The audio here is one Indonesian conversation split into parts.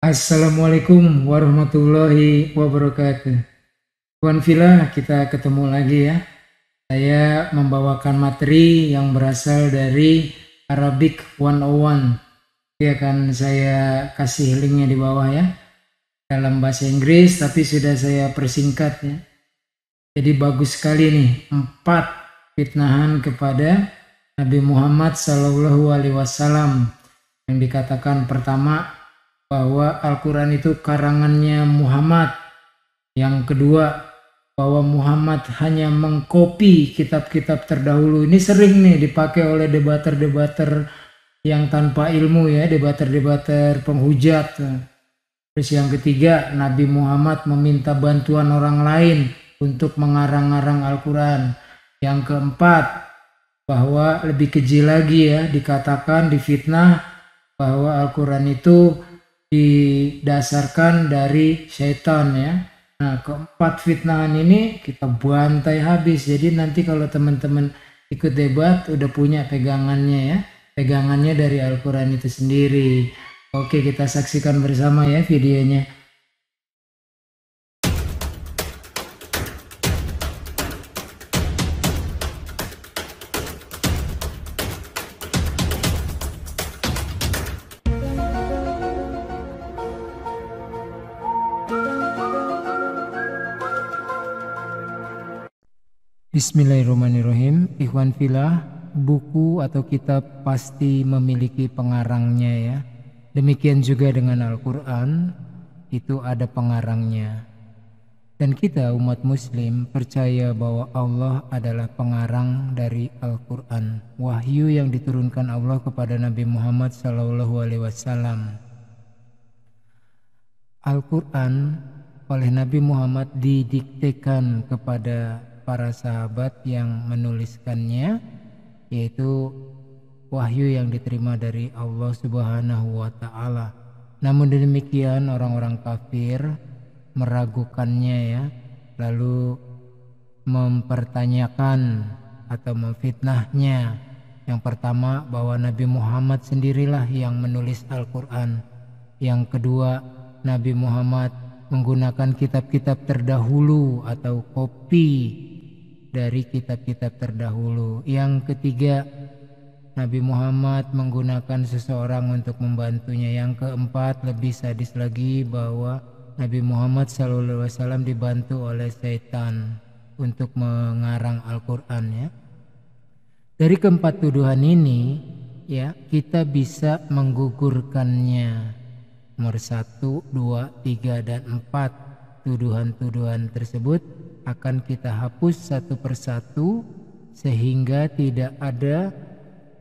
Assalamualaikum warahmatullahi wabarakatuh. Tuan Villa, kita ketemu lagi ya. Saya membawakan materi yang berasal dari Arabic 101. Dia akan saya kasih linknya di bawah ya. Dalam bahasa Inggris, tapi sudah saya persingkat ya. Jadi bagus sekali nih, empat fitnahan kepada Nabi Muhammad Sallallahu Alaihi Wasallam yang dikatakan pertama bahwa Al-Quran itu karangannya Muhammad. Yang kedua, bahwa Muhammad hanya mengkopi kitab-kitab terdahulu. Ini sering nih dipakai oleh debater-debater yang tanpa ilmu ya, debater-debater penghujat. Terus yang ketiga, Nabi Muhammad meminta bantuan orang lain untuk mengarang-arang Al-Quran. Yang keempat, bahwa lebih keji lagi ya dikatakan difitnah bahwa Al-Quran itu didasarkan dari syaitan ya. Nah, keempat fitnahan ini kita bantai habis. Jadi nanti kalau teman-teman ikut debat udah punya pegangannya ya. Pegangannya dari Al-Qur'an itu sendiri. Oke, kita saksikan bersama ya videonya. Bismillahirrahmanirrahim. Ikhwan filah, buku atau kitab pasti memiliki pengarangnya ya. Demikian juga dengan Al-Qur'an, itu ada pengarangnya. Dan kita umat muslim percaya bahwa Allah adalah pengarang dari Al-Qur'an, wahyu yang diturunkan Allah kepada Nabi Muhammad SAW. Al-Qur'an oleh Nabi Muhammad didiktekan kepada para sahabat yang menuliskannya yaitu wahyu yang diterima dari Allah Subhanahu wa taala. Namun demikian orang-orang kafir meragukannya ya, lalu mempertanyakan atau memfitnahnya. Yang pertama bahwa Nabi Muhammad sendirilah yang menulis Al-Qur'an. Yang kedua, Nabi Muhammad menggunakan kitab-kitab terdahulu atau kopi dari kitab-kitab terdahulu. Yang ketiga, Nabi Muhammad menggunakan seseorang untuk membantunya. Yang keempat, lebih sadis lagi bahwa Nabi Muhammad SAW dibantu oleh setan untuk mengarang Al-Quran ya. Dari keempat tuduhan ini ya kita bisa menggugurkannya. Nomor satu, dua, tiga, dan empat tuduhan-tuduhan tersebut akan kita hapus satu persatu sehingga tidak ada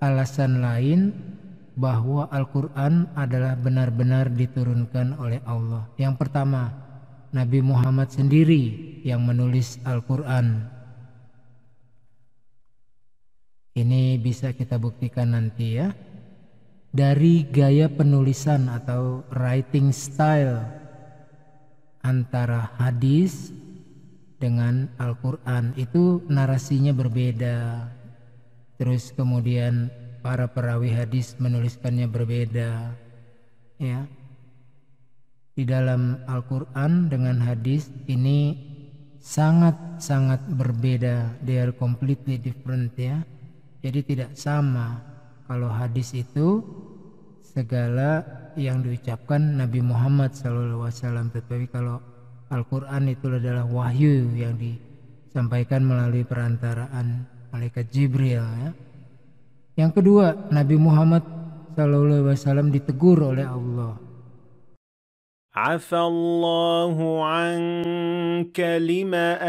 alasan lain bahwa Al-Quran adalah benar-benar diturunkan oleh Allah. Yang pertama, Nabi Muhammad sendiri yang menulis Al-Quran. Ini bisa kita buktikan nanti ya. Dari gaya penulisan atau writing style antara hadis dengan Al-Quran itu narasinya berbeda terus kemudian para perawi hadis menuliskannya berbeda ya di dalam Al-Quran dengan hadis ini sangat-sangat berbeda they are completely different ya jadi tidak sama kalau hadis itu segala yang diucapkan Nabi Muhammad SAW tetapi kalau Al-Quran itu adalah wahyu yang disampaikan melalui perantaraan malaikat Jibril. Ya. Yang kedua, Nabi Muhammad saw ditegur oleh Allah. Afallahu an kalima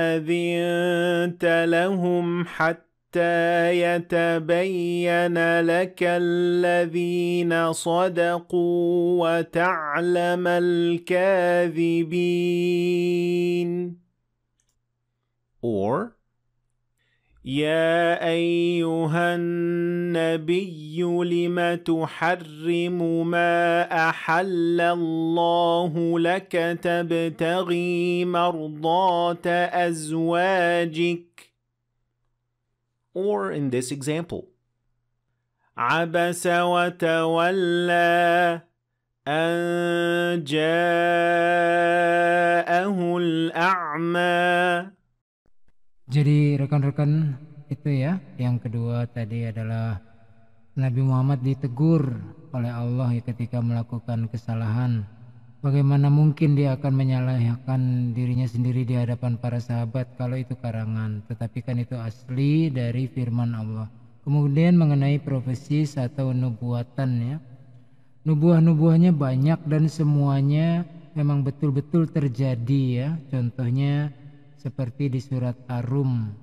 حتى يتبين لك الذين صدقوا وتعلم الكاذبين or يا أيها النبي لم تحرم ما أحل الله لك تبتغي مرضات أزواجك or in this example. Jadi rekan-rekan itu ya yang kedua tadi adalah Nabi Muhammad ditegur oleh Allah ketika melakukan kesalahan Bagaimana mungkin dia akan menyalahkan dirinya sendiri di hadapan para sahabat kalau itu karangan, tetapi kan itu asli dari firman Allah. Kemudian mengenai profesi atau nubuatan ya. Nubuah-nubuahnya banyak dan semuanya memang betul-betul terjadi ya. Contohnya seperti di surat Arum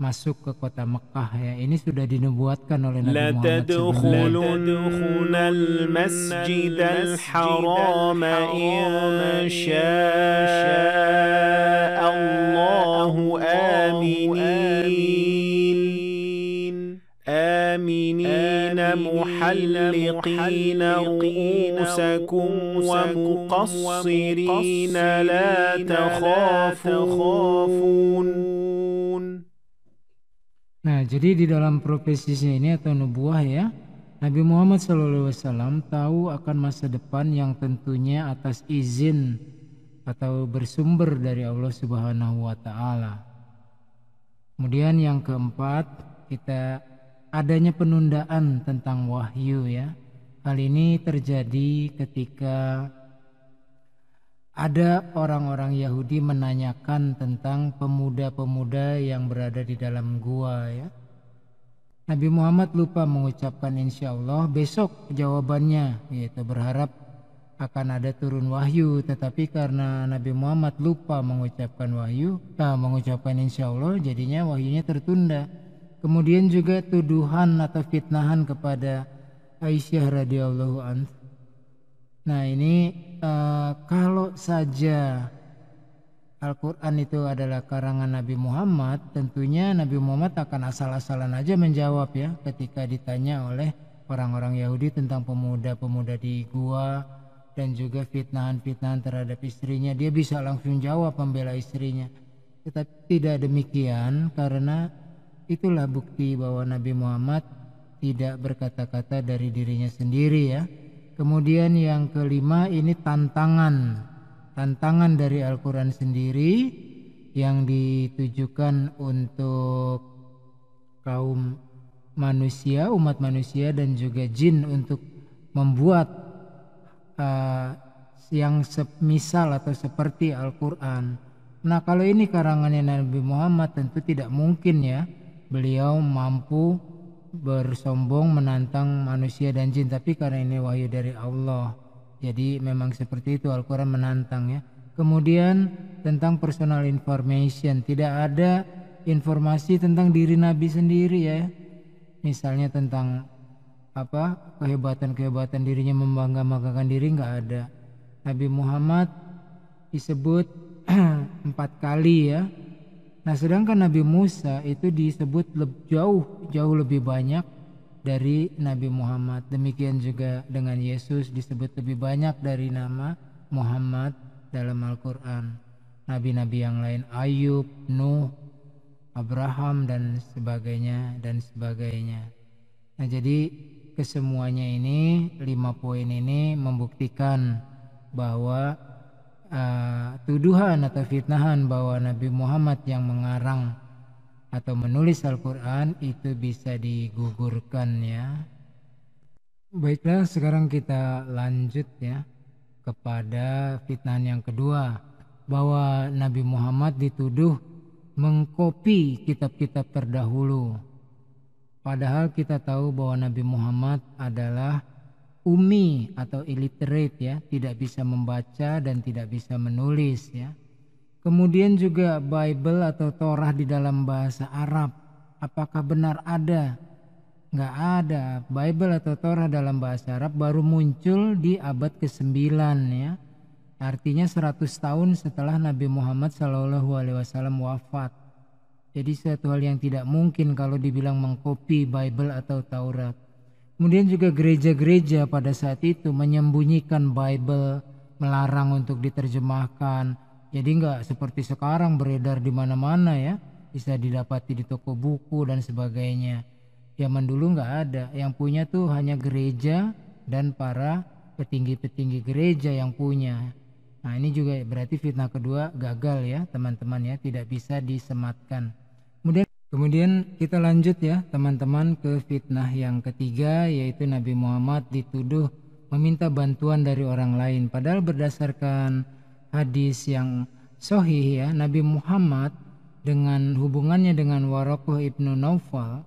masuk ke kota Mekah ya ini sudah dinubuatkan oleh Nabi La Muhammad tadkhulunna al-masjid al-haram insya Allah aminin aminin muhalliqin ru'usakum wa muqassirin la takhafun Nah, jadi di dalam profesinya ini atau nubuah ya, Nabi Muhammad SAW tahu akan masa depan yang tentunya atas izin atau bersumber dari Allah Subhanahu wa taala. Kemudian yang keempat, kita adanya penundaan tentang wahyu ya. Hal ini terjadi ketika ada orang-orang Yahudi menanyakan tentang pemuda-pemuda yang berada di dalam gua ya. Nabi Muhammad lupa mengucapkan insya Allah besok jawabannya yaitu berharap akan ada turun wahyu tetapi karena Nabi Muhammad lupa mengucapkan wahyu nah, mengucapkan insya Allah jadinya wahyunya tertunda kemudian juga tuduhan atau fitnahan kepada Aisyah radhiyallahu anha Nah ini uh, kalau saja Al-Quran itu adalah karangan Nabi Muhammad, tentunya Nabi Muhammad akan asal-asalan aja menjawab ya ketika ditanya oleh orang-orang Yahudi tentang pemuda-pemuda di gua dan juga fitnahan-fitnahan terhadap istrinya. Dia bisa langsung jawab membela istrinya. Tetapi tidak demikian karena itulah bukti bahwa Nabi Muhammad tidak berkata-kata dari dirinya sendiri ya Kemudian yang kelima ini tantangan. Tantangan dari Al-Qur'an sendiri yang ditujukan untuk kaum manusia, umat manusia dan juga jin untuk membuat uh, yang semisal atau seperti Al-Qur'an. Nah, kalau ini karangannya Nabi Muhammad tentu tidak mungkin ya beliau mampu bersombong menantang manusia dan jin tapi karena ini wahyu dari Allah jadi memang seperti itu Al-Quran menantang ya kemudian tentang personal information tidak ada informasi tentang diri Nabi sendiri ya misalnya tentang apa kehebatan-kehebatan dirinya membangga-banggakan diri nggak ada Nabi Muhammad disebut empat kali ya Nah, sedangkan Nabi Musa itu disebut jauh jauh lebih banyak dari Nabi Muhammad. Demikian juga dengan Yesus disebut lebih banyak dari nama Muhammad dalam Al-Qur'an. Nabi-nabi yang lain Ayub, Nuh, Abraham dan sebagainya dan sebagainya. Nah, jadi kesemuanya ini lima poin ini membuktikan bahwa uh, tuduhan atau fitnahan bahwa Nabi Muhammad yang mengarang atau menulis Al-Quran itu bisa digugurkan ya. Baiklah sekarang kita lanjut ya kepada fitnahan yang kedua bahwa Nabi Muhammad dituduh mengkopi kitab-kitab terdahulu. Padahal kita tahu bahwa Nabi Muhammad adalah umi atau illiterate ya, tidak bisa membaca dan tidak bisa menulis ya. Kemudian juga Bible atau Torah di dalam bahasa Arab, apakah benar ada? Nggak ada. Bible atau Torah dalam bahasa Arab baru muncul di abad ke-9 ya. Artinya 100 tahun setelah Nabi Muhammad Shallallahu Alaihi Wasallam wafat. Jadi suatu hal yang tidak mungkin kalau dibilang mengkopi Bible atau Taurat. Kemudian juga gereja-gereja pada saat itu menyembunyikan Bible, melarang untuk diterjemahkan. Jadi nggak seperti sekarang beredar di mana-mana ya, bisa didapati di toko buku dan sebagainya. Zaman dulu nggak ada, yang punya tuh hanya gereja dan para petinggi-petinggi gereja yang punya. Nah ini juga berarti fitnah kedua gagal ya teman-teman ya, tidak bisa disematkan. Kemudian kita lanjut ya teman-teman ke fitnah yang ketiga yaitu Nabi Muhammad dituduh meminta bantuan dari orang lain padahal berdasarkan hadis yang sohih ya Nabi Muhammad dengan hubungannya dengan Warokoh ibnu Naufal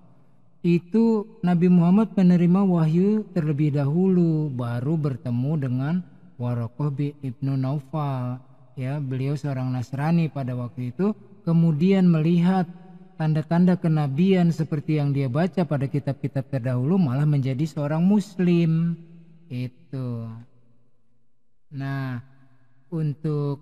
itu Nabi Muhammad menerima wahyu terlebih dahulu baru bertemu dengan Warokoh ibnu Naufal ya beliau seorang Nasrani pada waktu itu kemudian melihat tanda-tanda kenabian seperti yang dia baca pada kitab-kitab terdahulu malah menjadi seorang muslim itu nah untuk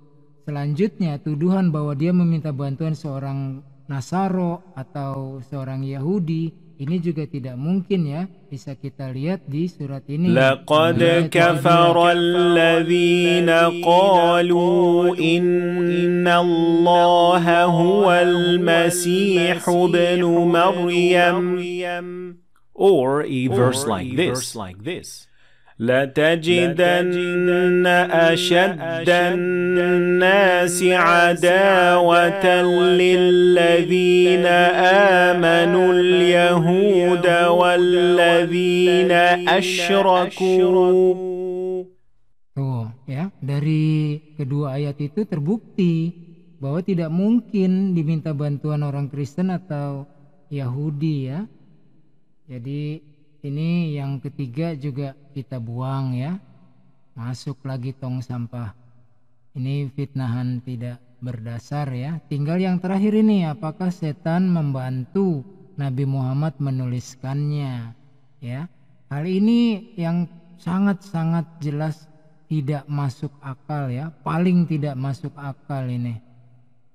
selanjutnya tuduhan bahwa dia meminta bantuan seorang Nasaro atau seorang Yahudi Ini juga tidak mungkin ya bisa kita lihat di surat ini. Laqad kafara alladhina qalu inna Allah huwal masih ibn Maryam or a verse like this. لتجدن أشد الناس عداوة للذين آمنوا اليهود والذين أشركوا ya, dari kedua ayat itu terbukti bahwa tidak mungkin diminta bantuan orang Kristen atau Yahudi ya. Jadi ini yang ketiga juga kita buang ya masuk lagi tong sampah ini fitnahan tidak berdasar ya tinggal yang terakhir ini apakah setan membantu Nabi Muhammad menuliskannya ya hal ini yang sangat-sangat jelas tidak masuk akal ya paling tidak masuk akal ini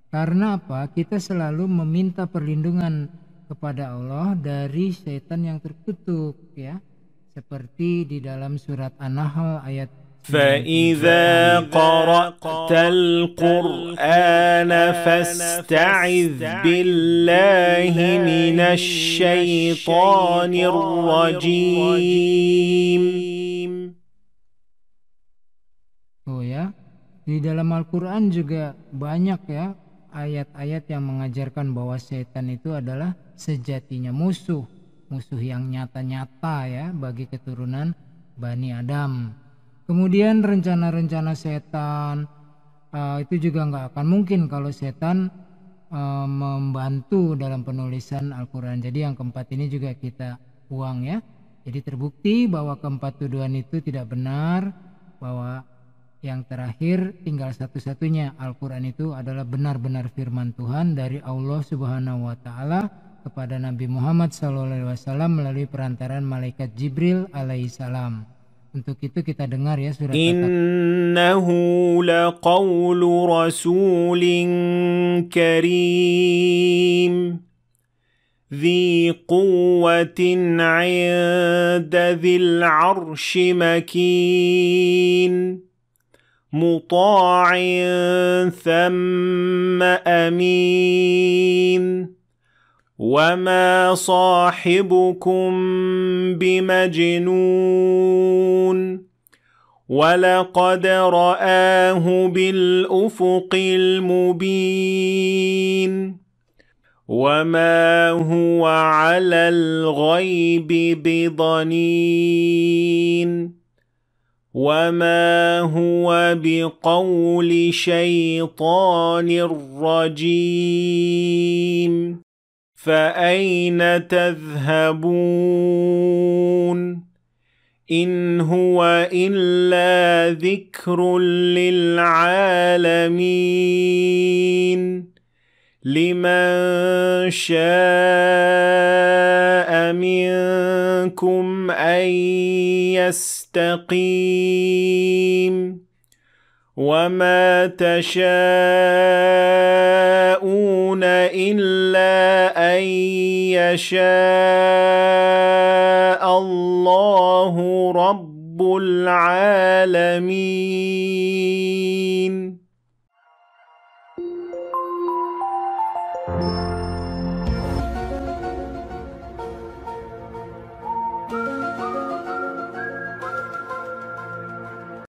karena apa kita selalu meminta perlindungan kepada Allah dari setan yang terkutuk ya seperti di dalam surat An-Nahl ayat فإذا قرأت القرآن فاستعذ بالله من الشيطان الرجيم Oh ya, di dalam Al-Quran juga banyak ya ayat-ayat yang mengajarkan bahwa setan itu adalah sejatinya musuh, musuh yang nyata-nyata ya bagi keturunan Bani Adam. Kemudian rencana-rencana setan uh, itu juga nggak akan mungkin kalau setan uh, membantu dalam penulisan Al-Quran. Jadi yang keempat ini juga kita uang ya. Jadi terbukti bahwa keempat tuduhan itu tidak benar, bahwa yang terakhir tinggal satu-satunya Al-Quran itu adalah benar-benar firman Tuhan dari Allah Subhanahu wa Ta'ala kepada Nabi Muhammad SAW melalui perantaran malaikat Jibril alaihissalam. Untuk itu kita dengar ya surat Innahu laqawlu rasulin karim مطاع ثم امين وما صاحبكم بمجنون ولقد راه بالافق المبين وما هو على الغيب بضنين وما هو بقول شيطان الرجيم فأين تذهبون إن هو إلا ذكر للعالمين لمن شاء منكم ان يستقيم وما تشاءون الا ان يشاء الله رب العالمين